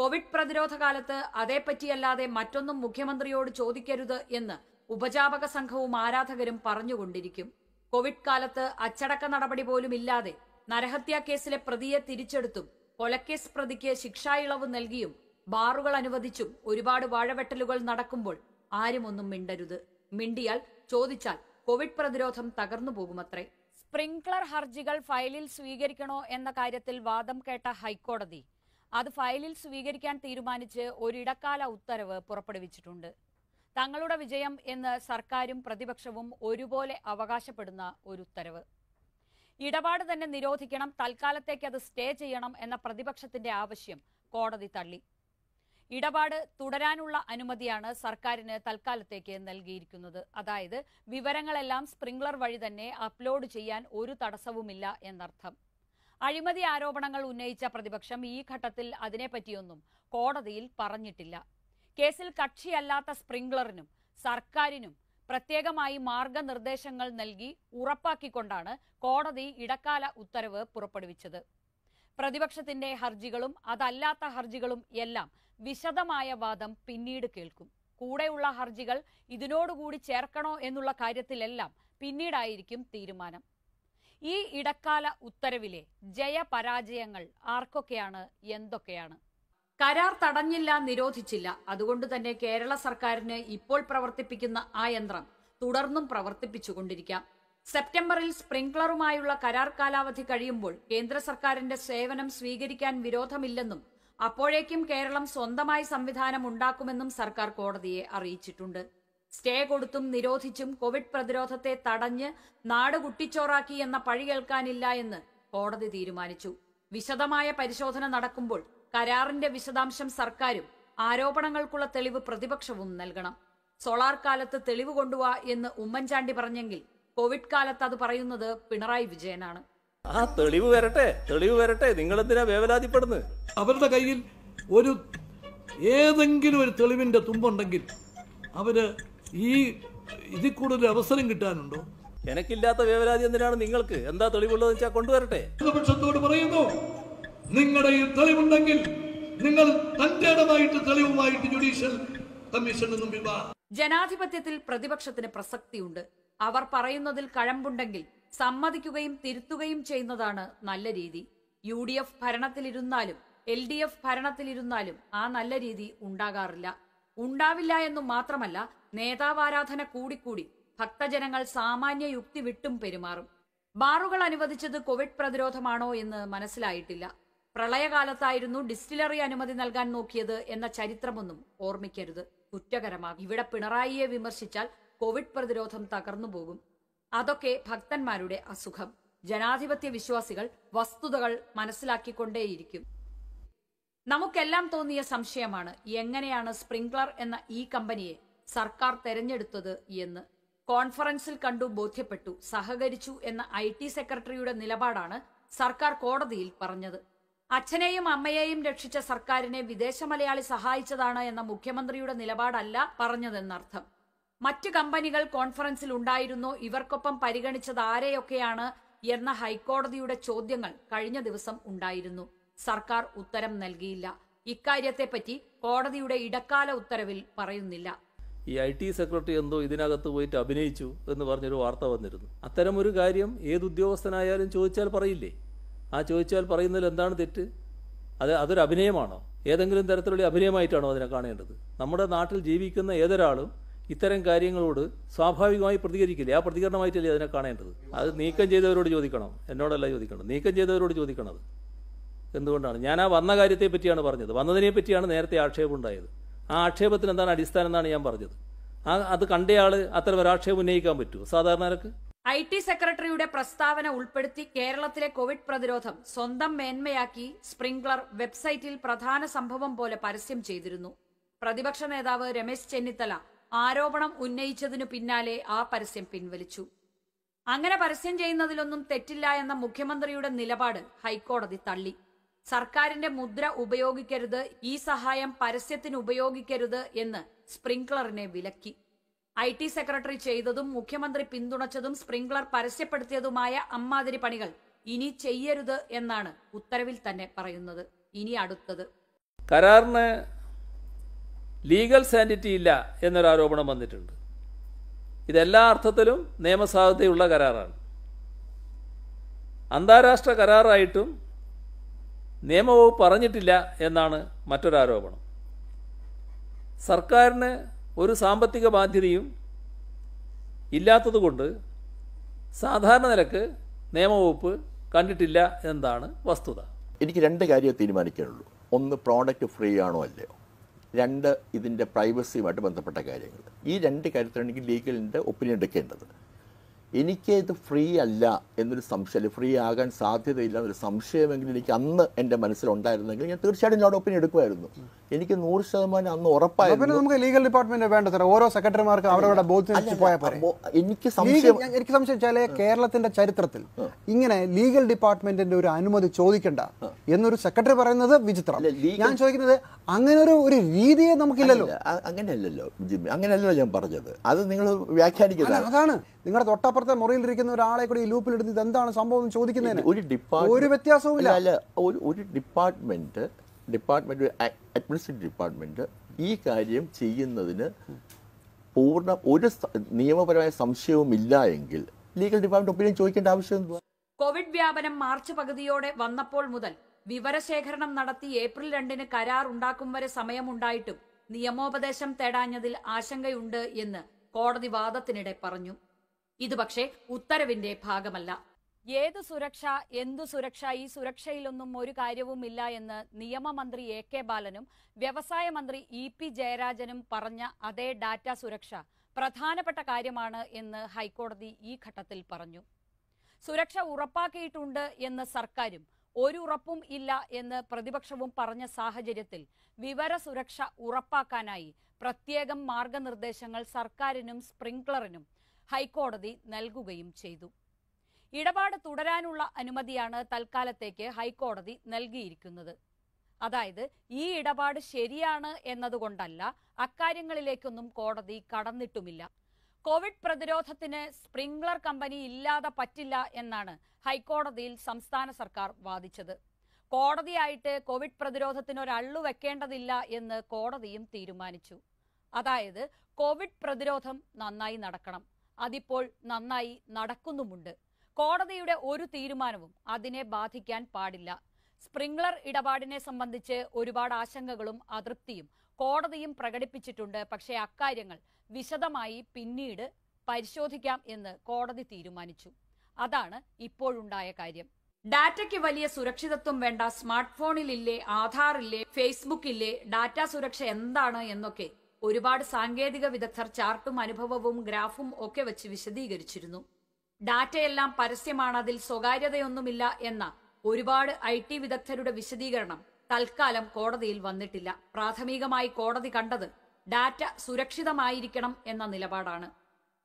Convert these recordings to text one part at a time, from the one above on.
Covid പ്രതിരോധ കാലത്ത് അതേപ്പറ്റിയല്ലാതെ മറ്റൊന്നും മുഖ്യമന്ത്രിയോട് ചോദിക്കരുത് എന്ന് ഉപജാപക സംഘവും ആരാധകരും പറഞ്ഞുകൊണ്ടിരിക്കും കോവിഡ് കാലത്ത് അച്ചടക്ക നടപടി പോലും ഇല്ലാതെ കേസിലെ പ്രതിയെ തിരിച്ചെടുത്തും കൊലക്കേസ് പ്രതിക്ക് ശിക്ഷാ ഇളവ് നൽകിയും ബാറുകൾ അനുവദിച്ചും ഒരുപാട് വാഴവെട്ടലുകൾ നടക്കുമ്പോൾ ആരുമൊന്നും മിണ്ടരുത് മിണ്ടിയാൽ ചോദിച്ചാൽ കോവിഡ് പ്രതിരോധം തകർന്നു പോകുമത്രേ സ്പ്രിംഗ്ലർ ഹർജികൾ ഫയലിൽ സ്വീകരിക്കണോ എന്ന കാര്യത്തിൽ വാദം കേട്ട ഹൈക്കോടതി അത് ഫയലിൽ സ്വീകരിക്കാൻ തീരുമാനിച്ച് ഒരിടക്കാല ഉത്തരവ് പുറപ്പെടുവിച്ചിട്ടുണ്ട് തങ്ങളുടെ വിജയം എന്ന് സർക്കാരും പ്രതിപക്ഷവും ഒരുപോലെ അവകാശപ്പെടുന്ന ഒരു ഉത്തരവ് ഇടപാട് തന്നെ നിരോധിക്കണം തൽക്കാലത്തേക്ക് അത് സ്റ്റേ ചെയ്യണം എന്ന പ്രതിപക്ഷത്തിന്റെ ആവശ്യം കോടതി തള്ളി ഇടപാട് തുടരാനുള്ള അനുമതിയാണ് സർക്കാരിന് തൽക്കാലത്തേക്ക് നൽകിയിരിക്കുന്നത് അതായത് വിവരങ്ങളെല്ലാം സ്പ്രിംഗ്ലർ വഴി തന്നെ അപ്ലോഡ് ചെയ്യാൻ ഒരു തടസ്സവുമില്ല എന്നർത്ഥം അഴിമതി ആരോപണങ്ങൾ ഉന്നയിച്ച പ്രതിപക്ഷം ഈ ഘട്ടത്തിൽ അതിനെപ്പറ്റിയൊന്നും കോടതിയിൽ പറഞ്ഞിട്ടില്ല കേസിൽ കക്ഷിയല്ലാത്ത സ്പ്രിംഗ്ലറിനും സർക്കാരിനും പ്രത്യേകമായി മാർഗനിർദ്ദേശങ്ങൾ നൽകി ഉറപ്പാക്കിക്കൊണ്ടാണ് കോടതി ഇടക്കാല ഉത്തരവ് പുറപ്പെടുവിച്ചത് പ്രതിപക്ഷത്തിന്റെ ഹർജികളും അതല്ലാത്ത ഹർജികളും എല്ലാം വിശദമായ വാദം പിന്നീട് കേൾക്കും കൂടെയുള്ള ഹർജികൾ ഇതിനോടുകൂടി ചേർക്കണോ എന്നുള്ള കാര്യത്തിലെല്ലാം പിന്നീടായിരിക്കും തീരുമാനം ഈ ഇടക്കാല ഉത്തരവിലെ ജയപരാജയങ്ങൾ ആർക്കൊക്കെയാണ് എന്തൊക്കെയാണ് കരാർ തടഞ്ഞില്ല നിരോധിച്ചില്ല അതുകൊണ്ട് തന്നെ കേരള സർക്കാരിന് ഇപ്പോൾ പ്രവർത്തിപ്പിക്കുന്ന ആ യന്ത്രം തുടർന്നും പ്രവർത്തിപ്പിച്ചുകൊണ്ടിരിക്കാം സെപ്റ്റംബറിൽ സ്പ്രിംഗ്ലറുമായുള്ള കരാർ കാലാവധി കഴിയുമ്പോൾ കേന്ദ്ര സർക്കാരിന്റെ സേവനം സ്വീകരിക്കാൻ വിരോധമില്ലെന്നും അപ്പോഴേക്കും കേരളം സ്വന്തമായി സംവിധാനം ഉണ്ടാക്കുമെന്നും സർക്കാർ കോടതിയെ അറിയിച്ചിട്ടുണ്ട് സ്റ്റേ കൊടുത്തും നിരോധിച്ചും കോവിഡ് പ്രതിരോധത്തെ തടഞ്ഞ് നാട് കുട്ടിച്ചോറാക്കി എന്ന പഴി കേൾക്കാനില്ല എന്ന് കോടതി തീരുമാനിച്ചു വിശദമായ പരിശോധന നടക്കുമ്പോൾ കരാറിന്റെ വിശദാംശം സർക്കാരും ആരോപണങ്ങൾക്കുള്ള തെളിവ് പ്രതിപക്ഷവും നൽകണം സോളാർ കാലത്ത് തെളിവ് കൊണ്ടുവാ എന്ന് ഉമ്മൻചാണ്ടി പറഞ്ഞെങ്കിൽ കോവിഡ് കാലത്ത് അത് പറയുന്നത് പിണറായി വിജയനാണ് ആ തെളിവ് വരട്ടെ തെളിവ് വരട്ടെ നിങ്ങൾ എന്തിനാ വേവലാതിപ്പെടുന്നത് അവരുടെ കയ്യിൽ ഒരു ഏതെങ്കിലും ഒരു തെളിവിന്റെ തുമ്പുണ്ടെങ്കിൽ അവര് ഈ ഇതിൽ കൂടുതൽ അവസരം കിട്ടാനുണ്ടോ എനിക്കില്ലാത്ത വേവലാതി എന്തിനാണ് നിങ്ങൾക്ക് എന്താ തെളിവുള്ളതെന്ന് വെച്ചാൽ കൊണ്ടുവരട്ടെ പ്രതിപക്ഷത്തോട് പറയുന്നു നിങ്ങളുടെ ഈ തെളിവുണ്ടെങ്കിൽ നിങ്ങൾ തന്റെ തെളിവുമായിട്ട് ജുഡീഷ്യൽ കമ്മീഷന് മുമ്പിൽ ജനാധിപത്യത്തിൽ പ്രതിപക്ഷത്തിന് പ്രസക്തിയുണ്ട് അവർ പറയുന്നതിൽ കഴമ്പുണ്ടെങ്കിൽ സമ്മതിക്കുകയും തിരുത്തുകയും ചെയ്യുന്നതാണ് നല്ല രീതി യു ഡി എഫ് ഭരണത്തിലിരുന്നാലും എൽ ഡി എഫ് ഭരണത്തിലിരുന്നാലും ആ നല്ല രീതി ഉണ്ടാകാറില്ല ഉണ്ടാവില്ല എന്നു മാത്രമല്ല നേതാവാരാധന കൂടിക്കൂടി ഭക്തജനങ്ങൾ സാമാന്യ യുക്തി വിട്ടും പെരുമാറും ബാറുകൾ അനുവദിച്ചത് കോവിഡ് പ്രതിരോധമാണോ എന്ന് മനസ്സിലായിട്ടില്ല പ്രളയകാലത്തായിരുന്നു ഡിസ്റ്റിലറി അനുമതി നൽകാൻ നോക്കിയത് എന്ന ചരിത്രമൊന്നും ഓർമ്മിക്കരുത് കുറ്റകരമാകും ഇവിടെ പിണറായിയെ വിമർശിച്ചാൽ കോവിഡ് പ്രതിരോധം തകർന്നു പോകും അതൊക്കെ ഭക്തന്മാരുടെ അസുഖം ജനാധിപത്യ വിശ്വാസികൾ വസ്തുതകൾ മനസ്സിലാക്കിക്കൊണ്ടേയിരിക്കും നമുക്കെല്ലാം തോന്നിയ സംശയമാണ് എങ്ങനെയാണ് സ്പ്രിംഗ്ലർ എന്ന ഈ കമ്പനിയെ സർക്കാർ തെരഞ്ഞെടുത്തത് എന്ന് കോൺഫറൻസിൽ കണ്ടു ബോധ്യപ്പെട്ടു സഹകരിച്ചു എന്ന ഐ ടി സെക്രട്ടറിയുടെ നിലപാടാണ് സർക്കാർ കോടതിയിൽ പറഞ്ഞത് അച്ഛനെയും അമ്മയെയും രക്ഷിച്ച സർക്കാരിനെ വിദേശ മലയാളി സഹായിച്ചതാണ് എന്ന മുഖ്യമന്ത്രിയുടെ നിലപാടല്ല പറഞ്ഞതെന്നർത്ഥം മറ്റു കമ്പനികൾ കോൺഫറൻസിൽ ഉണ്ടായിരുന്നോ ഇവർക്കൊപ്പം പരിഗണിച്ചത് ആരെയൊക്കെയാണ് എന്ന ഹൈക്കോടതിയുടെ ചോദ്യങ്ങൾ കഴിഞ്ഞ ദിവസം ഉണ്ടായിരുന്നു സർക്കാർ ഉത്തരം നൽകിയില്ല ഇക്കാര്യത്തെപ്പറ്റി കോടതിയുടെ ഇടക്കാല ഉത്തരവിൽ പറയുന്നില്ല ഈ ഐ ടി സെക്രട്ടറി എന്തോ ഇതിനകത്ത് പോയിട്ട് അഭിനയിച്ചു എന്ന് പറഞ്ഞൊരു വാർത്ത വന്നിരുന്നു ഒരു കാര്യം ഏത് ഉദ്യോഗസ്ഥനായാലും ചോദിച്ചാൽ പറയില്ലേ ആ ചോദിച്ചാൽ പറയുന്നതിൽ എന്താണ് തെറ്റ് അത് അതൊരു അഭിനയമാണോ ഏതെങ്കിലും തരത്തിലുള്ള അഭിനയമായിട്ടാണോ അതിനെ കാണേണ്ടത് നമ്മുടെ നാട്ടിൽ ജീവിക്കുന്ന ഏതൊരാളും ഇത്തരം കാര്യങ്ങളോട് സ്വാഭാവികമായി പ്രതികരിക്കില്ല ആ പ്രതികരണമായിട്ടല്ലേ അതിനെ കാണേണ്ടത് അത് നീക്കം ചെയ്തവരോട് ചോദിക്കണം എന്നോടല്ല ചോദിക്കണം നീക്കം ചെയ്തവരോട് ചോദിക്കണം അത് എന്തുകൊണ്ടാണ് ഞാൻ ആ വന്ന കാര്യത്തെ പറ്റിയാണ് പറഞ്ഞത് വന്നതിനെ പറ്റിയാണ് നേരത്തെ ആക്ഷേപം ഉണ്ടായത് ആ ആക്ഷേപത്തിന് എന്താണ് അടിസ്ഥാനം എന്നാണ് ഞാൻ പറഞ്ഞത് ആ അത് കണ്ടയാൾ അത്ര ഒരാക്ഷേപം ഉന്നയിക്കാൻ പറ്റുമോ സാധാരണക്ക് ഐ ടി സെക്രട്ടറിയുടെ പ്രസ്താവന ഉൾപ്പെടുത്തി കേരളത്തിലെ കോവിഡ് പ്രതിരോധം സ്വന്തം മേന്മയാക്കി സ്പ്രിംഗ്ലർ വെബ്സൈറ്റിൽ പ്രധാന സംഭവം പോലെ പരസ്യം ചെയ്തിരുന്നു പ്രതിപക്ഷ നേതാവ് രമേശ് ചെന്നിത്തല ആരോപണം ഉന്നയിച്ചതിനു പിന്നാലെ ആ പരസ്യം പിൻവലിച്ചു അങ്ങനെ പരസ്യം ചെയ്യുന്നതിലൊന്നും തെറ്റില്ല എന്ന മുഖ്യമന്ത്രിയുടെ നിലപാട് ഹൈക്കോടതി തള്ളി സർക്കാരിന്റെ മുദ്ര ഉപയോഗിക്കരുത് ഈ സഹായം പരസ്യത്തിന് ഉപയോഗിക്കരുത് എന്ന് സ്പ്രിങ്ക്ലറിനെ വിലക്കി ഐ ടി സെക്രട്ടറി ചെയ്തതും മുഖ്യമന്ത്രി പിന്തുണച്ചതും സ്പ്രിങ്ക്ലർ പരസ്യപ്പെടുത്തിയതുമായ അമ്മാതിരി പണികൾ ഇനി ചെയ്യരുത് എന്നാണ് ഉത്തരവിൽ തന്നെ പറയുന്നത് ഇനി അടുത്തത് കരാറിന് ലീഗൽ സാനിറ്റി ഇല്ല എന്നൊരു ആരോപണം വന്നിട്ടുണ്ട് ഇതെല്ലാ അർത്ഥത്തിലും നിയമസാധുതയുള്ള കരാറാണ് അന്താരാഷ്ട്ര കരാറായിട്ടും നിയമവകുപ്പ് പറഞ്ഞിട്ടില്ല എന്നാണ് മറ്റൊരാരോപണം സർക്കാരിന് ഒരു സാമ്പത്തിക ബാധ്യതയും ഇല്ലാത്തതുകൊണ്ട് സാധാരണ നിലക്ക് നിയമവകുപ്പ് കണ്ടിട്ടില്ല എന്നതാണ് വസ്തുത എനിക്ക് രണ്ട് കാര്യം തീരുമാനിക്കാനുള്ളൂ ഒന്ന് പ്രോഡക്റ്റ് ഫ്രീ ആണോ അല്ലയോ രണ്ട് ഇതിൻ്റെ പ്രൈവസിയുമായിട്ട് ബന്ധപ്പെട്ട കാര്യങ്ങൾ ഈ രണ്ട് കാര്യത്തിലാണ് എനിക്ക് ലീഗലിൻ്റെ ഒപ്പീനിയൻ എടുക്കേണ്ടത് എനിക്കത് ഇത് ഫ്രീ അല്ല എന്നൊരു സംശയം ഫ്രീ ആകാൻ സാധ്യതയില്ല എന്നൊരു സംശയമെങ്കിലും എനിക്ക് അന്ന് എൻ്റെ മനസ്സിലുണ്ടായിരുന്നെങ്കിൽ ഞാൻ തീർച്ചയായിട്ടും ഞാൻ ഒപ്പീനിയൻ എടുക്കുമായിരുന്നു എനിക്ക് നൂറ് ശതമാനം അന്ന് ഉറപ്പായിരുന്നു നമുക്ക് ലീഗൽ ഡിപ്പാർട്ട്മെന്റ് വേണ്ടത്ര ഓരോ സെക്രട്ടറിമാർക്ക് അവരവരുടെ എനിക്ക് സംശയം എനിക്ക് സംശയിച്ചാല് കേരളത്തിന്റെ ചരിത്രത്തിൽ ഇങ്ങനെ ലീഗൽ ഡിപ്പാർട്ട്മെന്റിന്റെ ഒരു അനുമതി ചോദിക്കണ്ട എന്നൊരു സെക്രട്ടറി പറയുന്നത് വിചിത്രം ഞാൻ ചോദിക്കുന്നത് അങ്ങനെ ഒരു ഒരു രീതിയെ നമുക്കില്ലല്ലോ അങ്ങനെയല്ലല്ലോ ജിമ്മി അങ്ങനെയല്ലോ ഞാൻ പറഞ്ഞത് അത് നിങ്ങൾ വ്യാഖ്യാനിക്കുന്നത് അതാണ് നിങ്ങളുടെ തൊട്ടപ്പുറം അപ്പുറത്തെ മുറിയിലിരിക്കുന്ന ഒരാളെ കൂടി ഈ ലൂപ്പിലെടുത്ത് ഇത് എന്താണ് സംഭവം എന്ന് ചോദിക്കുന്നതിന് ഒരു ഡിപ്പാർട്ട് ഒരു വ്യത്യാസവുമില്ല അല്ല ഒരു ഒരു ഡിപ്പാർട്ട്മെന്റ് ഡിപ്പാർട്ട്മെന്റ് അഡ്മിനിസ്ട്രേറ്റീവ് ഡിപ്പാർട്ട്മെന്റ് ഈ കാര്യം ചെയ്യുന്നതിന് പൂർണ്ണ ഒരു നിയമപരമായ ഇല്ല എങ്കിൽ ലീഗൽ ഡിപ്പാർട്ട്മെന്റ് ഒപ്പീനിയൻ ചോദിക്കേണ്ട ആവശ്യം കോവിഡ് വ്യാപനം മാർച്ച് പകുതിയോടെ വന്നപ്പോൾ മുതൽ വിവരശേഖരണം നടത്തി ഏപ്രിൽ രണ്ടിന് കരാർ ഉണ്ടാക്കും വരെ സമയമുണ്ടായിട്ടും നിയമോപദേശം തേടാഞ്ഞതിൽ ആശങ്കയുണ്ട് എന്ന് കോടതി വാദത്തിനിടെ പറഞ്ഞു ഇത് പക്ഷേ ഉത്തരവിന്റെ ഭാഗമല്ല ഏത് സുരക്ഷ എന്തു സുരക്ഷ ഈ സുരക്ഷയിലൊന്നും ഒരു കാര്യവും ഇല്ല എന്ന് നിയമമന്ത്രി എ കെ ബാലനും വ്യവസായ മന്ത്രി ഇ പി ജയരാജനും പറഞ്ഞ അതേ ഡാറ്റ സുരക്ഷ പ്രധാനപ്പെട്ട കാര്യമാണ് എന്ന് ഹൈക്കോടതി ഈ ഘട്ടത്തിൽ പറഞ്ഞു സുരക്ഷ ഉറപ്പാക്കിയിട്ടുണ്ട് എന്ന് സർക്കാരും ഒരു ഉറപ്പും ഇല്ല എന്ന് പ്രതിപക്ഷവും പറഞ്ഞ സാഹചര്യത്തിൽ വിവര സുരക്ഷ ഉറപ്പാക്കാനായി പ്രത്യേകം മാർഗനിർദ്ദേശങ്ങൾ സർക്കാരിനും സ്പ്രിംഗ്ലറിനും ഹൈക്കോടതി നൽകുകയും ചെയ്തു ഇടപാട് തുടരാനുള്ള അനുമതിയാണ് തൽക്കാലത്തേക്ക് ഹൈക്കോടതി നൽകിയിരിക്കുന്നത് അതായത് ഈ ഇടപാട് ശരിയാണ് എന്നതുകൊണ്ടല്ല അക്കാര്യങ്ങളിലേക്കൊന്നും കോടതി കടന്നിട്ടുമില്ല കോവിഡ് പ്രതിരോധത്തിന് സ്പ്രിംഗ്ലർ കമ്പനി ഇല്ലാതെ പറ്റില്ല എന്നാണ് ഹൈക്കോടതിയിൽ സംസ്ഥാന സർക്കാർ വാദിച്ചത് കോടതിയായിട്ട് കോവിഡ് പ്രതിരോധത്തിന് ഒരള്ളു വെക്കേണ്ടതില്ല എന്ന് കോടതിയും തീരുമാനിച്ചു അതായത് കോവിഡ് പ്രതിരോധം നന്നായി നടക്കണം അതിപ്പോൾ നന്നായി നടക്കുന്നുമുണ്ട് കോടതിയുടെ ഒരു തീരുമാനവും അതിനെ ബാധിക്കാൻ പാടില്ല സ്പ്രിംഗ്ലർ ഇടപാടിനെ സംബന്ധിച്ച് ഒരുപാട് ആശങ്കകളും അതൃപ്തിയും കോടതിയും പ്രകടിപ്പിച്ചിട്ടുണ്ട് പക്ഷേ അക്കാര്യങ്ങൾ വിശദമായി പിന്നീട് പരിശോധിക്കാം എന്ന് കോടതി തീരുമാനിച്ചു അതാണ് ഇപ്പോഴുണ്ടായ കാര്യം ഡാറ്റയ്ക്ക് വലിയ സുരക്ഷിതത്വം വേണ്ട സ്മാർട്ട് ഫോണിലില്ലേ ആധാറില്ലേ ഫേസ്ബുക്കില്ലേ ഡാറ്റ സുരക്ഷ എന്താണ് എന്നൊക്കെ ഒരുപാട് സാങ്കേതിക വിദഗ്ധർ ചാർട്ടും അനുഭവവും ഗ്രാഫും ഒക്കെ വെച്ച് വിശദീകരിച്ചിരുന്നു ഡാറ്റയെല്ലാം പരസ്യമാണ് അതിൽ സ്വകാര്യതയൊന്നുമില്ല എന്ന ഒരുപാട് ഐ ടി വിദഗ്ധരുടെ വിശദീകരണം തൽക്കാലം കോടതിയിൽ വന്നിട്ടില്ല പ്രാഥമികമായി കോടതി കണ്ടത് ഡാറ്റ സുരക്ഷിതമായിരിക്കണം എന്ന നിലപാടാണ്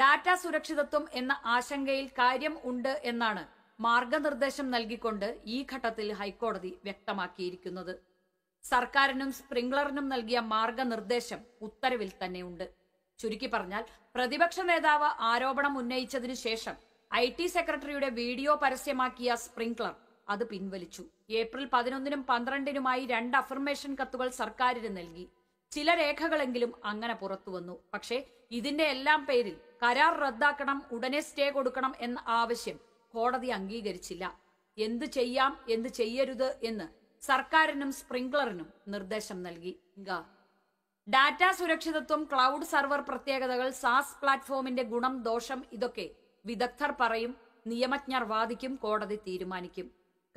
ഡാറ്റ സുരക്ഷിതത്വം എന്ന ആശങ്കയിൽ കാര്യം ഉണ്ട് എന്നാണ് മാർഗനിർദ്ദേശം നൽകിക്കൊണ്ട് ഈ ഘട്ടത്തിൽ ഹൈക്കോടതി വ്യക്തമാക്കിയിരിക്കുന്നത് സർക്കാരിനും സ്പ്രിംഗ്ലറിനും നൽകിയ മാർഗനിർദ്ദേശം ഉത്തരവിൽ തന്നെയുണ്ട് ചുരുക്കി പറഞ്ഞാൽ പ്രതിപക്ഷ നേതാവ് ആരോപണം ഉന്നയിച്ചതിനു ശേഷം ഐ ടി സെക്രട്ടറിയുടെ വീഡിയോ പരസ്യമാക്കിയ സ്പ്രിംഗ്ലർ അത് പിൻവലിച്ചു ഏപ്രിൽ പതിനൊന്നിനും പന്ത്രണ്ടിനുമായി രണ്ട് അഫർമേഷൻ കത്തുകൾ സർക്കാരിന് നൽകി ചില രേഖകളെങ്കിലും അങ്ങനെ പുറത്തു വന്നു പക്ഷേ ഇതിന്റെ എല്ലാം പേരിൽ കരാർ റദ്ദാക്കണം ഉടനെ സ്റ്റേ കൊടുക്കണം എന്ന ആവശ്യം കോടതി അംഗീകരിച്ചില്ല എന്ത് ചെയ്യാം എന്ത് ചെയ്യരുത് എന്ന് സർക്കാരിനും സ്പ്രിംഗ്ലറിനും നിർദ്ദേശം നൽകി ഡാറ്റ സുരക്ഷിതത്വം ക്ലൗഡ് സർവർ പ്രത്യേകതകൾ സാസ് പ്ലാറ്റ്ഫോമിന്റെ ഗുണം ദോഷം ഇതൊക്കെ വിദഗ്ധർ പറയും നിയമജ്ഞർ വാദിക്കും കോടതി തീരുമാനിക്കും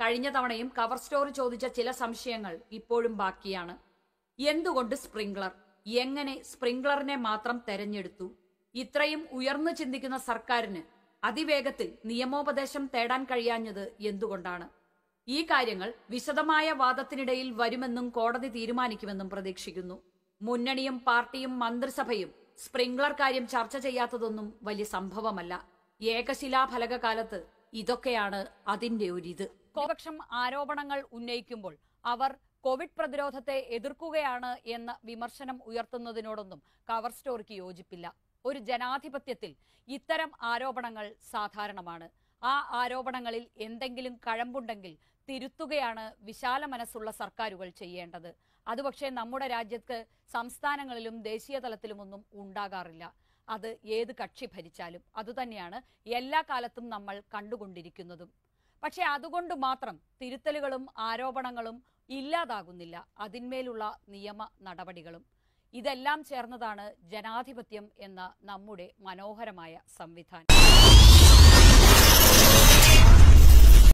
കഴിഞ്ഞ തവണയും കവർ സ്റ്റോറി ചോദിച്ച ചില സംശയങ്ങൾ ഇപ്പോഴും ബാക്കിയാണ് എന്തുകൊണ്ട് സ്പ്രിംഗ്ലർ എങ്ങനെ സ്പ്രിംഗ്ലറിനെ മാത്രം തെരഞ്ഞെടുത്തു ഇത്രയും ഉയർന്നു ചിന്തിക്കുന്ന സർക്കാരിന് അതിവേഗത്തിൽ നിയമോപദേശം തേടാൻ കഴിയാഞ്ഞത് എന്തുകൊണ്ടാണ് ഈ കാര്യങ്ങൾ വിശദമായ വാദത്തിനിടയിൽ വരുമെന്നും കോടതി തീരുമാനിക്കുമെന്നും പ്രതീക്ഷിക്കുന്നു മുന്നണിയും പാർട്ടിയും മന്ത്രിസഭയും സ്പ്രിംഗ്ലർ കാര്യം ചർച്ച ചെയ്യാത്തതൊന്നും വലിയ സംഭവമല്ല ഏകശിലാഫലക കാലത്ത് ഇതൊക്കെയാണ് അതിന്റെ ഒരിത് കോപക്ഷം ആരോപണങ്ങൾ ഉന്നയിക്കുമ്പോൾ അവർ കോവിഡ് പ്രതിരോധത്തെ എതിർക്കുകയാണ് എന്ന വിമർശനം ഉയർത്തുന്നതിനോടൊന്നും കവർ സ്റ്റോറിക്ക് യോജിപ്പില്ല ഒരു ജനാധിപത്യത്തിൽ ഇത്തരം ആരോപണങ്ങൾ സാധാരണമാണ് ആ ആരോപണങ്ങളിൽ എന്തെങ്കിലും കഴമ്പുണ്ടെങ്കിൽ തിരുത്തുകയാണ് വിശാല മനസ്സുള്ള സർക്കാരുകൾ ചെയ്യേണ്ടത് അതുപക്ഷേ നമ്മുടെ രാജ്യത്ത് സംസ്ഥാനങ്ങളിലും ദേശീയ തലത്തിലുമൊന്നും ഉണ്ടാകാറില്ല അത് ഏത് കക്ഷി ഭരിച്ചാലും അതുതന്നെയാണ് എല്ലാ കാലത്തും നമ്മൾ കണ്ടുകൊണ്ടിരിക്കുന്നതും പക്ഷേ അതുകൊണ്ട് മാത്രം തിരുത്തലുകളും ആരോപണങ്ങളും ഇല്ലാതാകുന്നില്ല അതിന്മേലുള്ള നിയമ നടപടികളും ഇതെല്ലാം ചേർന്നതാണ് ജനാധിപത്യം എന്ന നമ്മുടെ മനോഹരമായ സംവിധാനം